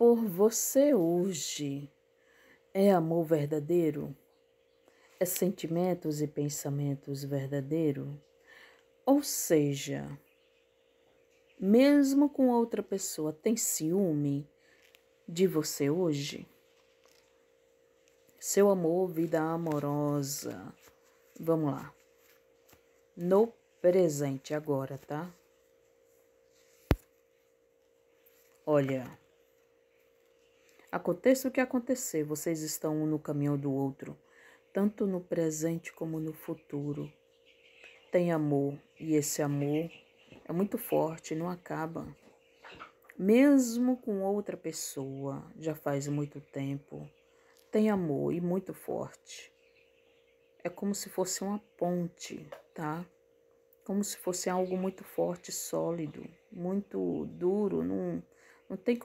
por você hoje é amor verdadeiro? É sentimentos e pensamentos verdadeiro? Ou seja, mesmo com outra pessoa tem ciúme de você hoje? Seu amor, vida amorosa. Vamos lá. No presente agora, tá? Olha, Aconteça o que acontecer, vocês estão um no caminho do outro, tanto no presente como no futuro. Tem amor e esse amor é muito forte, não acaba. Mesmo com outra pessoa, já faz muito tempo, tem amor e muito forte. É como se fosse uma ponte, tá? Como se fosse algo muito forte, sólido, muito duro, não, não tem